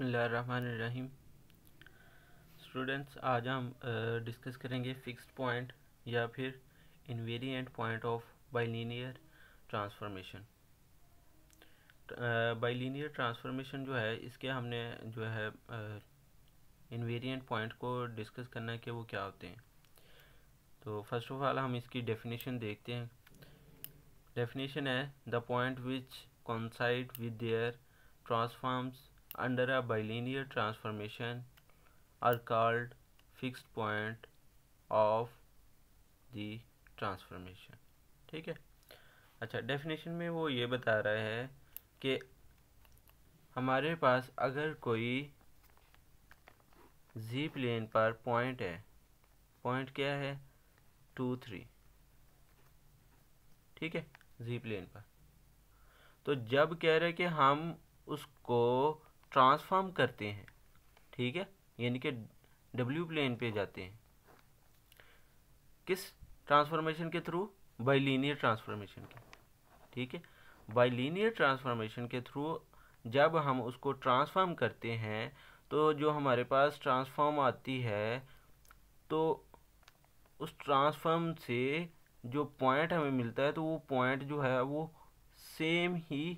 बसमीम स्टूडेंट्स आज हम डिस्कस करेंगे फिक्स्ड पॉइंट या फिर invariant point of bilinear transformation bilinear transformation जो है इसके हमने जो है इनवेरिएंट पॉइंट को डिस्कस करना है कि वो क्या होते हैं तो फर्स्ट ऑफ ऑल हम इसकी डेफिनेशन देखते हैं डेफिनेशन है the point which coincide with their transforms under a bilinear transformation are called fixed point of the transformation ठीक है अच्छा डेफिनेशन में वो ये बता रहा है कि हमारे पास अगर कोई जी प्लेन पर पॉइंट है पॉइंट क्या है टू थ्री ठीक है जी प्लेन पर तो जब कह रहे कि हम उसको ट्रांसफॉर्म करते हैं ठीक है यानी कि डब्ल्यू प्लेन पे जाते हैं किस ट्रांसफॉर्मेशन के थ्रू बाइलिनियर ट्रांसफॉर्मेशन के ठीक है बाइलिनियर ट्रांसफॉर्मेशन के थ्रू जब हम उसको ट्रांसफॉर्म करते हैं तो जो हमारे पास ट्रांसफॉर्म आती है तो उस ट्रांसफॉर्म से जो पॉइंट हमें मिलता है तो वो पॉइंट जो है वो सेम ही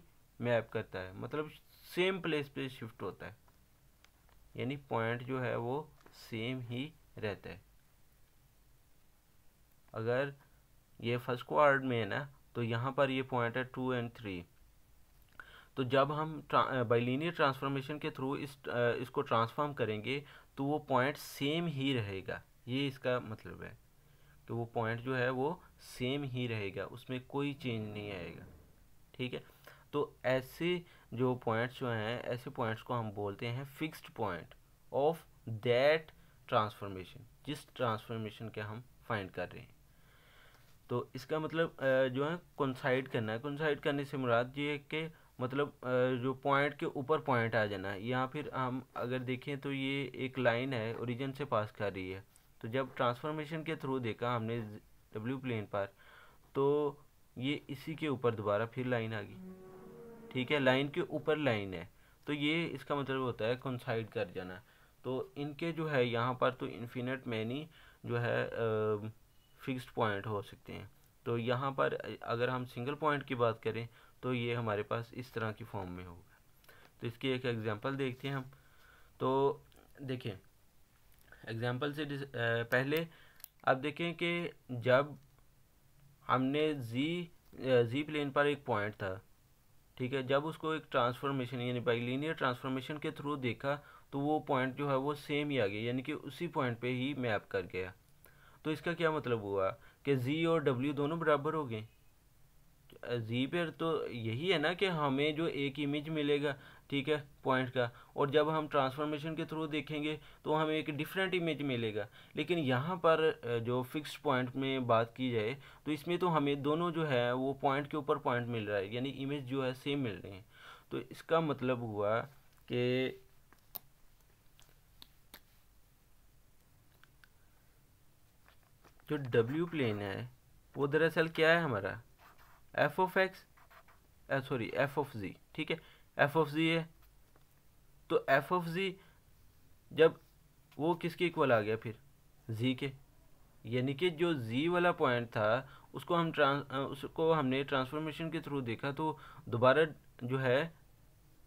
मैप करता है मतलब सेम प्लेस पे शिफ्ट होता है यानी पॉइंट जो है वो सेम ही रहता है अगर ये फर्स्ट क्वार्ड में है ना तो यहाँ पर ये पॉइंट है टू एंड थ्री तो जब हम बाइलिनियर ट्रांसफॉर्मेशन के थ्रू इस इसको ट्रांसफॉर्म करेंगे तो वो पॉइंट सेम ही रहेगा ये इसका मतलब है कि तो वो पॉइंट जो है वो सेम ही रहेगा उसमें कोई चेंज नहीं आएगा ठीक है तो ऐसे जो पॉइंट्स जो हैं ऐसे पॉइंट्स को हम बोलते हैं fixed point of that transformation जिस ट्रांसफॉर्मेशन के हम फाइंड कर रहे हैं तो इसका मतलब जो है कंसाइड करना है कंसाइड करने से मुराद ये है कि मतलब जो पॉइंट के ऊपर पॉइंट आ जाना है या फिर हम अगर देखें तो ये एक लाइन है ओरिजिन से पास कर रही है तो जब ट्रांसफॉर्मेशन के थ्रू देखा हमने डब्ल्यू प्लेन पर तो ये इसी के ऊपर दोबारा फिर लाइन आ गई ठीक है लाइन के ऊपर लाइन है तो ये इसका मतलब होता है कंसाइड कर जाना तो इनके जो है यहाँ पर तो इन्फिनट मैनी जो है फिक्स्ड पॉइंट हो सकते हैं तो यहाँ पर अगर हम सिंगल पॉइंट की बात करें तो ये हमारे पास इस तरह की फॉर्म में होगा तो इसकी एक एग्जांपल देखते हैं हम तो देखें एग्जांपल से पहले आप देखें कि जब हमने जी जी प्लेन पर एक पॉइंट था ठीक है जब उसको एक ट्रांसफॉर्मेशन यानी लीनियर ट्रांसफॉर्मेशन के थ्रू देखा तो वो पॉइंट जो है वो सेम ही आ गया यानी कि उसी पॉइंट पे ही मैप कर गया तो इसका क्या मतलब हुआ कि जी और डब्ल्यू दोनों बराबर हो गए जी तो पर तो यही है ना कि हमें जो एक इमेज मिलेगा ठीक है पॉइंट का और जब हम ट्रांसफॉर्मेशन के थ्रू देखेंगे तो हमें एक डिफरेंट इमेज मिलेगा लेकिन यहाँ पर जो फिक्स पॉइंट में बात की जाए तो इसमें तो हमें दोनों जो है वो पॉइंट के ऊपर पॉइंट मिल रहा है यानी इमेज जो है सेम मिल रही है तो इसका मतलब हुआ कि जो डब्ल्यू प्लेन है वो दरअसल क्या है हमारा F of X sorry F of Z ठीक है एफ ऑफ जी है तो एफ ऑफ जी जब वो किसके इक्वल आ गया फिर जी के यानी कि जो जी वाला पॉइंट था उसको हम ट्रांस उसको हमने ट्रांसफॉर्मेशन के थ्रू देखा तो दोबारा जो है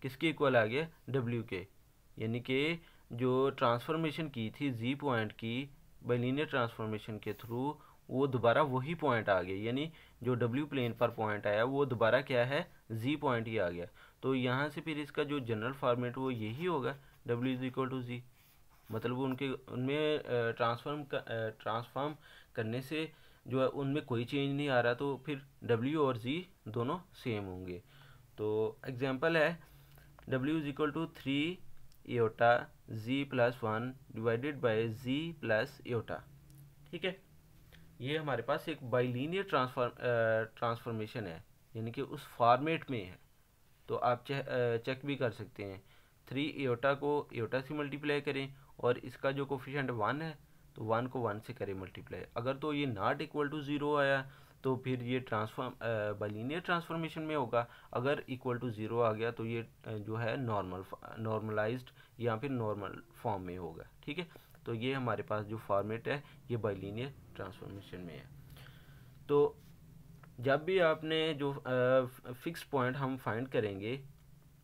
किसके इक्वल आ गया डब्ल्यू के यानी कि जो ट्रांसफॉर्मेशन की थी जी पॉइंट की बलिनियर ट्रांसफॉर्मेशन के थ्रू वो दोबारा वही पॉइंट आ गया यानी जो डब्ल्यू प्लेन पर पॉइंट आया वो दोबारा क्या है जी पॉइंट ही आ गया तो यहाँ से फिर इसका जो जनरल फार्मेट वो यही होगा W is equal to Z मतलब उनके उनमें ट्रांसफॉर्म ट्रांसफॉर्म करने से जो है उनमें कोई चेंज नहीं आ रहा तो फिर डब्ल्यू और जी दोनों सेम होंगे तो एग्जांपल है W is equal to three eta Z plus one divided by Z plus eta ठीक है ये हमारे पास एक बाइलिनियर ट्रांसफॉर्म ट्रांसफॉर्मेशन है यानी कि उस फॉर्मेट में है तो आप चेक भी कर सकते हैं थ्री एटा को एटा से मल्टीप्लाई करें और इसका जो कोफिशेंट वन है तो वन को वन से करें मल्टीप्लाई अगर तो ये नॉट इक्वल टू ज़ीरो आया तो फिर ये ट्रांसफॉर्म बाइलिनियर ट्रांसफॉर्मेशन में होगा अगर इक्वल टू ज़ीरो आ गया तो ये जो है नॉर्मल नॉर्मलाइज्ड या फिर नॉर्मल फॉर्म में होगा ठीक है तो ये हमारे पास जो फॉर्मेट है ये बाइलिनियर ट्रांसफॉर्मेशन में है तो जब भी आपने जो फिक्स पॉइंट हम फाइंड करेंगे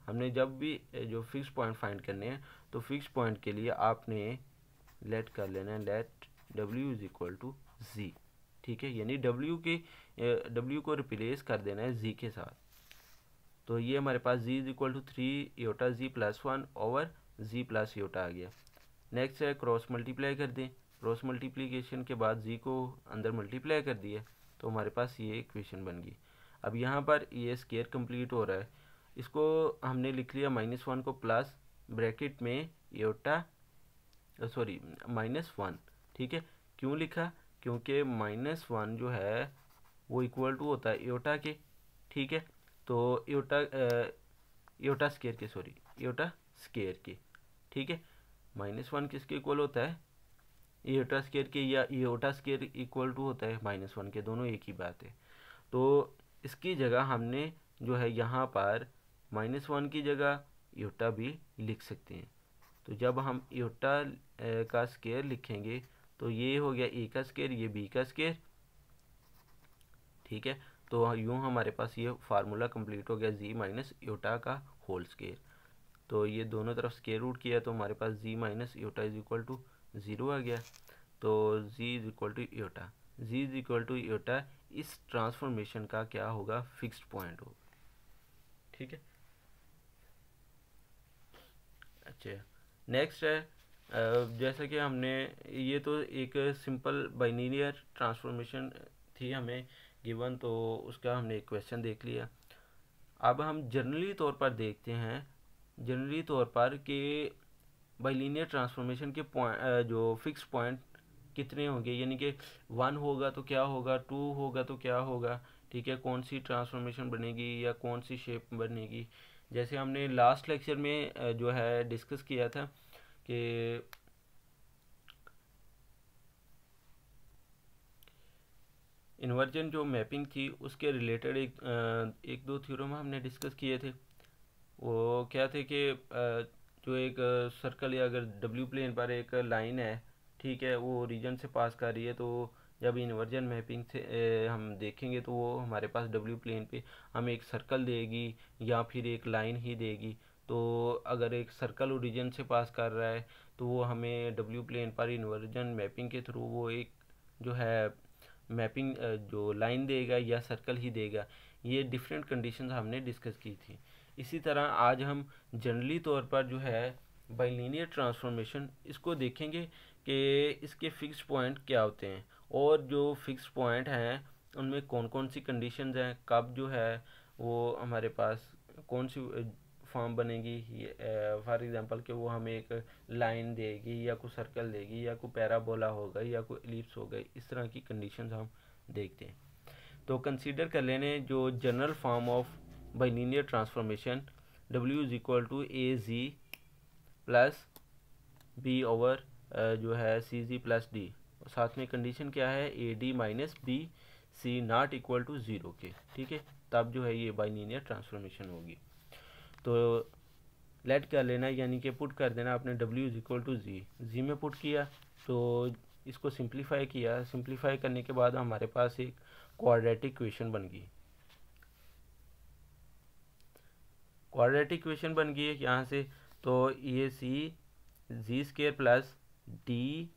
हमने जब भी जो फिक्स पॉइंट फाइंड करने हैं तो फिक्स पॉइंट के लिए आपने लेट कर लेना है let W is equal to Z ठीक है यानी डब्ल्यू के डब्ल्यू को रिप्लेस कर देना है जी के साथ तो ये हमारे पास Z is equal to three iota Z plus one over Z plus iota आ गया नेक्स्ट है क्रॉस मल्टीप्लाई कर दें क्रॉस मल्टीप्लीकेशन के बाद जी को अंदर मल्टीप्लाई कर दिया तो हमारे पास ये इक्वेशन बन गई अब यहाँ पर ये स्केयर कंप्लीट हो रहा है इसको हमने लिख लिया माइनस वन को प्लस ब्रैकेट में योटा सॉरी माइनस वन ठीक है क्यों लिखा क्योंकि माइनस वन जो है वो इक्वल टू होता है योटा के ठीक है तो योटा योटा स्केयर के सॉरी योटा स्केयर के ठीक है माइनस वन किसके इक्वल होता है एटा स्केयर के या ईटा स्केयर इक्वल टू होता है माइनस वन के दोनों एक ही बात है तो इसकी जगह हमने जो है यहाँ पर माइनस वन की जगह ईटा भी लिख सकते हैं तो जब हम ईटा का स्केयर लिखेंगे तो ये हो गया ए का स्केयर ये बी का स्केयर ठीक है तो यूँ हमारे पास ये फार्मूला कम्प्लीट हो गया जी माइनस ईटा का होल स्केयर तो ये दोनों तरफ स्केयर रूट किया तो हमारे पास Z minus eta is equal to zero आ गया तो Z is equal to iota Z is equal to iota इस ट्रांसफॉर्मेशन का क्या होगा फिक्स्ड पॉइंट होगा ठीक है अच्छा नेक्स्ट है जैसा कि हमने ये तो एक सिंपल बाइनीयर ट्रांसफॉर्मेशन थी हमें गिवन तो उसका हमने एक क्वेश्चन देख लिया अब हम जनरली तौर पर देखते हैं जनरली तौर पर कि बाई लीनियर ट्रांसफॉर्मेशन के पॉइंट जो फिक्स पॉइंट कितने होंगे यानी कि वन होगा तो क्या होगा टू होगा तो क्या होगा ठीक है कौन सी ट्रांसफॉर्मेशन बनेगी या कौन सी शेप बनेगी जैसे हमने लास्ट लेक्चर में जो है डिस्कस किया था कि इन्वर्जन जो मैपिंग थी उसके रिलेटेड एक एक दो थ्योरम हमने डिस्कस किए थे वो क्या थे कि जो एक सर्कल या अगर डब्ल्यू प्लेन पर एक लाइन है ठीक है वो रीजन से पास कर रही है तो जब इन्वर्जन मैपिंग से ए, हम देखेंगे तो वो हमारे पास डब्ल्यू प्लेन पे हमें एक सर्कल देगी या फिर एक लाइन ही देगी तो अगर एक सर्कल ओरिजन से पास कर रहा है तो वो हमें डब्ल्यू प्लेन पर इन्वर्जन मैपिंग के थ्रू वो एक जो है मैपिंग जो लाइन देगा या सर्कल ही देगा ये डिफरेंट कंडीशंस हमने डिस्कस की थी इसी तरह आज हम जनरली तौर पर जो है बाइलिनियर ट्रांसफॉर्मेशन इसको देखेंगे कि इसके फिक्स पॉइंट क्या होते हैं और जो फिक्स पॉइंट हैं उनमें कौन कौन सी कंडीशन हैं कब जो है वो हमारे पास कौन सी फॉर्म बनेगी फॉर एग्ज़ाम्पल कि वो हमें एक लाइन देगी या कोई सर्कल देगी या कोई पैराबोला होगा या कोई एलिप्स होगा इस तरह की कंडीशंस हम देखते हैं तो कंसीडर कर लेने जो general form of by linear transformation w is equal to A Z plus B over जो है सी जी प्लस डी और साथ में कंडीशन क्या है A D minus B C not equal to zero के ठीक है तब जो है ये बाई लीनियर ट्रांसफॉर्मेशन होगी तो लेट कर लेना यानी कि पुट कर देना आपने W is equal to Z Z में पुट किया तो इसको सिंप्लीफाई किया सिंप्लीफाई करने के बाद हमारे पास एक क्वाड्रेटिक इक्वेशन बन गई क्वाड्रेटिक इक्वेशन बन गई है यहाँ से तो ये C Z square plus D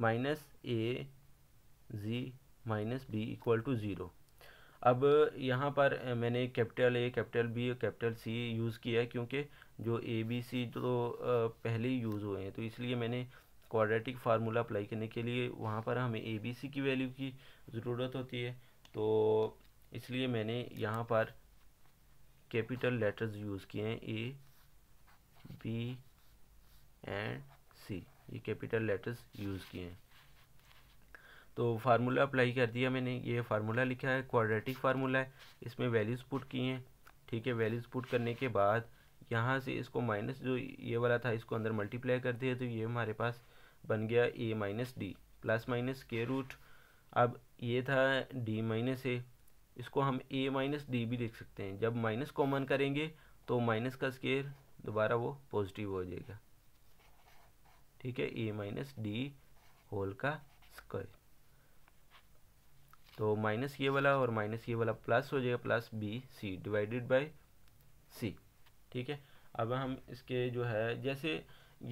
minus A Z minus B equal to zero अब यहाँ पर मैंने कैपिटल ए कैपिटल बी और कैपिटल सी यूज़ किया है क्योंकि जो ए बी सी तो पहले ही यूज़ हुए हैं तो इसलिए मैंने क्वाड्रेटिक फार्मूला अप्लाई करने के लिए वहाँ पर हमें ए बी सी की वैल्यू की ज़रूरत होती है तो इसलिए मैंने यहाँ पर कैपिटल लेटर्स यूज़ किए हैं ए बी एंड सी ये कैपिटल लेटर्स यूज़ किए हैं तो फार्मूला अप्लाई कर दिया मैंने ये फार्मूला लिखा है क्वाड्रेटिक फार्मूला है इसमें वैल्यूज़ पुट किए हैं ठीक है वैल्यूज़ पुट करने के बाद यहाँ से इसको माइनस जो ये वाला था इसको अंदर मल्टीप्लाई कर दिया तो ये हमारे पास बन गया A minus D plus minus के रूट अब ये था डी माइनस ए इसको हम ए माइनस डी भी देख सकते हैं जब माइनस कॉमन करेंगे तो माइनस का स्केयर दोबारा वो पॉजिटिव हो जाएगा ठीक है ए माइनस डी होल का स्क्वायर तो माइनस ये वाला और माइनस ये वाला प्लस हो जाएगा plus B C divided by C ठीक है अब हम इसके जो है जैसे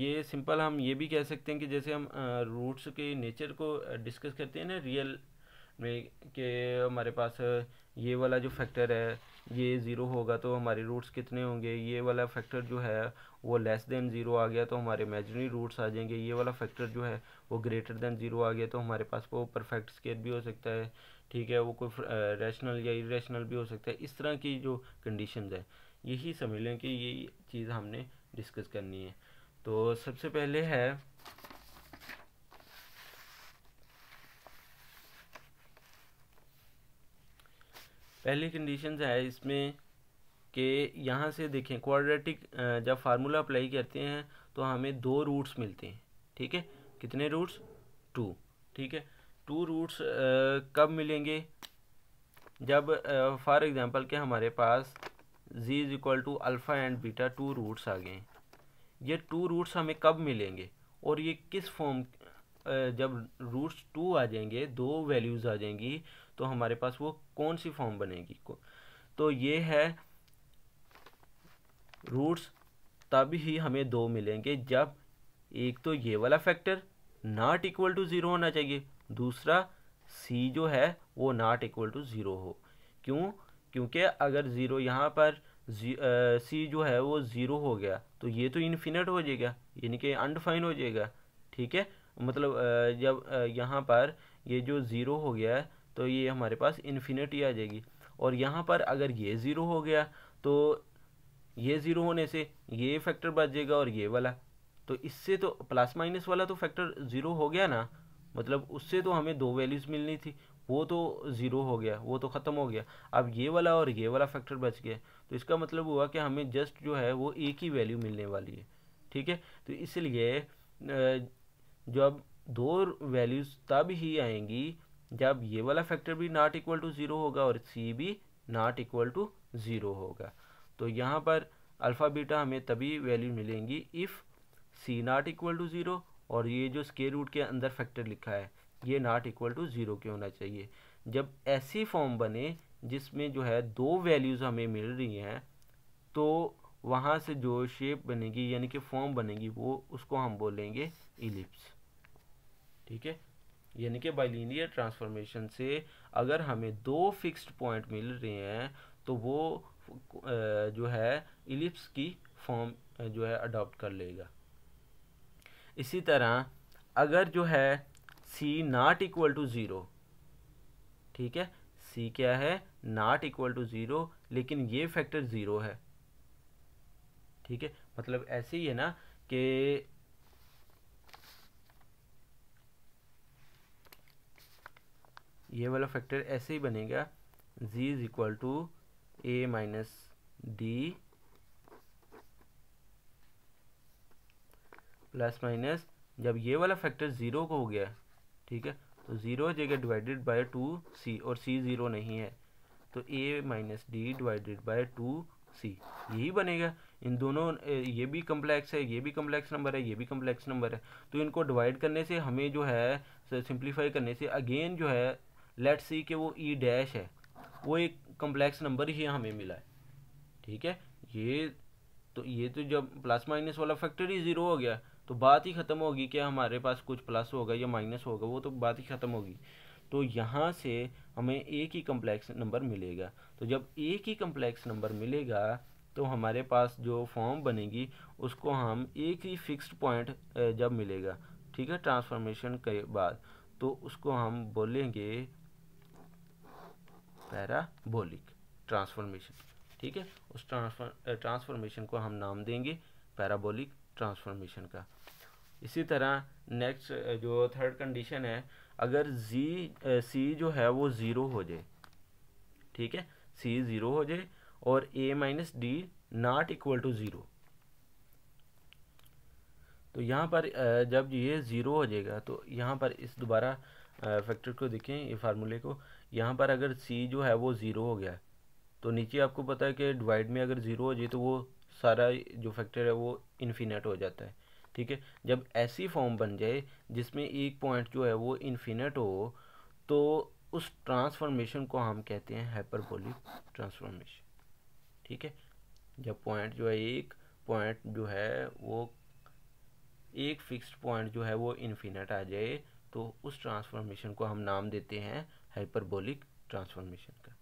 ये सिंपल हम ये भी कह सकते हैं कि जैसे हम रूट्स के नेचर को डिस्कस करते हैं ना रियल कि हमारे पास ये वाला जो फैक्टर है ये ज़ीरो होगा तो हमारे रूट्स कितने होंगे ये वाला फैक्टर जो है वो लेस देन ज़ीरो आ गया तो हमारे इमेजनरी रूट्स आ जाएंगे ये वाला फैक्टर जो है वो ग्रेटर देन ज़ीरो आ गया तो हमारे पास वो परफेक्ट स्केयर भी हो सकता है ठीक है वो कोई रैशनल या इरेशनल भी हो सकता है इस तरह की जो कंडीशन है यही समझ लें कि ये चीज़ हमने डिस्कस करनी है तो सबसे पहले है पहली कंडीशन है इसमें कि यहाँ से देखें क्वाड्रेटिक जब फार्मूला अप्लाई करते हैं तो हमें दो रूट्स मिलते हैं ठीक है कितने रूट्स टू ठीक है टू रूट्स कब मिलेंगे जब फॉर एग्ज़ाम्पल के हमारे पास z is equal to alpha and beta two roots आ गए ये टू रूट्स हमें कब मिलेंगे और ये किस फॉर्म जब रूट्स टू आ जाएंगे दो वैल्यूज़ आ जाएंगी तो हमारे पास वो कौन सी फॉर्म बनेगी तो ये है रूट्स तब ही हमें दो मिलेंगे जब एक तो ये वाला factor not equal to zero होना चाहिए दूसरा सी जो है वो नॉट इक्वल टू ज़ीरो हो क्यों क्योंकि अगर ज़ीरो यहाँ पर सी जो है वो ज़ीरो हो गया तो ये तो इन्फिनट हो जाएगा यानी कि अनडिफाइन हो जाएगा ठीक है मतलब जब यहाँ पर ये जो ज़ीरो हो गया है तो ये हमारे पास इन्फिनिटी आ जाएगी और यहाँ पर अगर ये ज़ीरो हो गया तो ये ज़ीरो होने से ये फैक्टर बच जाएगा और ये वाला तो इससे तो प्लस माइनस वाला तो फैक्टर ज़ीरो हो गया ना मतलब उससे तो हमें दो वैल्यूज़ मिलनी थी वो तो ज़ीरो हो गया वो तो ख़त्म हो गया अब ये वाला और ये वाला फैक्टर बच गया तो इसका मतलब हुआ कि हमें जस्ट जो है वो एक ही वैल्यू मिलने वाली है ठीक है तो इसलिए जब दो वैल्यूज़ तब ही आएंगी जब ये वाला फैक्टर भी नॉट इक्वल टू ज़ीरो होगा और सी भी नॉट इक्वल टू ज़ीरो होगा तो यहाँ पर अल्फ़ा बीटा हमें तभी वैल्यू मिलेंगी if C not equal to zero और ये जो स्केयर रूट के अंदर फैक्टर लिखा है ये नॉट इक्वल टू ज़ीरो के होना चाहिए जब ऐसी फॉर्म बने जिसमें जो है दो वैल्यूज़ हमें मिल रही हैं तो वहाँ से जो शेप बनेगी यानी कि फॉर्म बनेगी वो उसको हम बोलेंगे इलिप्स ठीक है यानी कि बाइलिनियर ट्रांसफॉर्मेशन से अगर हमें दो फिक्स्ड पॉइंट मिल रहे हैं तो वो जो है इलिप्स की फॉर्म जो है अडॉप्ट कर लेगा इसी तरह अगर जो है C not equal to zero ठीक है सी क्या है नॉट इक्वल टू ज़ीरो लेकिन ये फैक्टर ज़ीरो है ठीक है मतलब ऐसे ही है ना कि ये वाला फैक्टर ऐसे ही बनेगा Z is equal to A minus D plus minus जब ये वाला फैक्टर ज़ीरो को हो गया ठीक है तो ज़ीरो जगह डिवाइडेड बाय टू सी और सी ज़ीरो नहीं है तो A minus D divided by two C यही बनेगा इन दोनों ये भी कम्प्लेक्स है ये भी कम्प्लेक्स नंबर है ये भी कम्प्लेक्स नंबर है तो इनको डिवाइड करने से हमें जो है सिंप्लीफाई करने से अगेन जो है लेट सी कि वो ई e डैश है वो एक कम्प्लेक्स नंबर ही हमें मिला है ठीक है ये तो ये तो जब प्लस माइनस वाला फैक्टर ही ज़ीरो हो गया तो बात ही ख़त्म होगी कि हमारे पास कुछ प्लस होगा या माइनस होगा वो तो बात ही ख़त्म होगी तो यहाँ से हमें एक ही कम्प्लेक्स नंबर मिलेगा तो जब एक ही कम्प्लेक्स नंबर मिलेगा तो हमारे पास जो फॉर्म बनेगी उसको हम एक ही फिक्स्ड पॉइंट जब मिलेगा ठीक है ट्रांसफॉर्मेशन के बाद तो उसको हम बोलेंगे पैराबोलिक ट्रांसफॉर्मेशन ठीक है उस ट्रांसफॉर ट्रांसफॉर्मेशन को हम नाम देंगे पैराबोलिक ट्रांसफॉर्मेशन का इसी तरह नेक्स्ट जो थर्ड कंडीशन है अगर जी सी जो है वो ज़ीरो हो जाए ठीक है सी ज़ीरो हो जाए और A minus D not equal to zero तो यहाँ पर जब ये ज़ीरो हो जाएगा तो यहाँ पर इस दोबारा फैक्टर को देखें ये फार्मूले को यहाँ पर अगर सी जो है वो ज़ीरो हो गया तो नीचे आपको पता है कि डिवाइड में अगर ज़ीरो हो जाए तो वो सारा जो फैक्टर है वो इन्फिनट हो जाता है ठीक है जब ऐसी फॉर्म बन जाए जिसमें एक पॉइंट जो है वो इन्फिनट हो तो उस ट्रांसफॉर्मेशन को हम कहते हैं हाइपरबोलिक ट्रांसफॉर्मेशन ठीक है जब पॉइंट जो है एक पॉइंट जो है वो एक फिक्स्ड पॉइंट जो है वो इन्फिनट आ जाए तो उस ट्रांसफॉर्मेशन को हम नाम देते हैं हाइपरबोलिक ट्रांसफॉर्मेशन का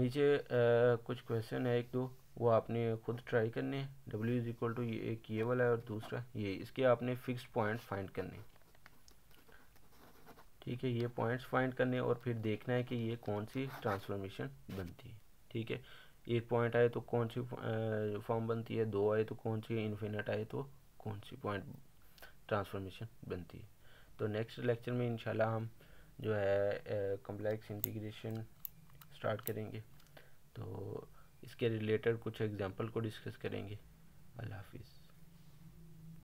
नीचे आ, कुछ क्वेश्चन है एक दो वो आपने खुद ट्राई करने हैं डब्ल्यू इज इक्वल टू ये एक ये वाला है और दूसरा ये इसके आपने फिक्स पॉइंट फाइंड करने ठीक है ये पॉइंट्स फाइंड करने और फिर देखना है कि ये कौन सी ट्रांसफॉर्मेशन बनती है ठीक है एक पॉइंट आए तो कौन सी फॉर्म बनती है दो आए तो कौन सी इन्फिनेट आए तो कौन सी पॉइंट ट्रांसफॉर्मेशन बनती है तो नेक्स्ट लेक्चर में इंशाल्लाह हम जो है कम्प्लेक्स इंटीग्रेशन स्टार्ट करेंगे तो इसके रिलेटेड कुछ एग्जांपल को डिस्कस करेंगे अल्लाह हाफिज़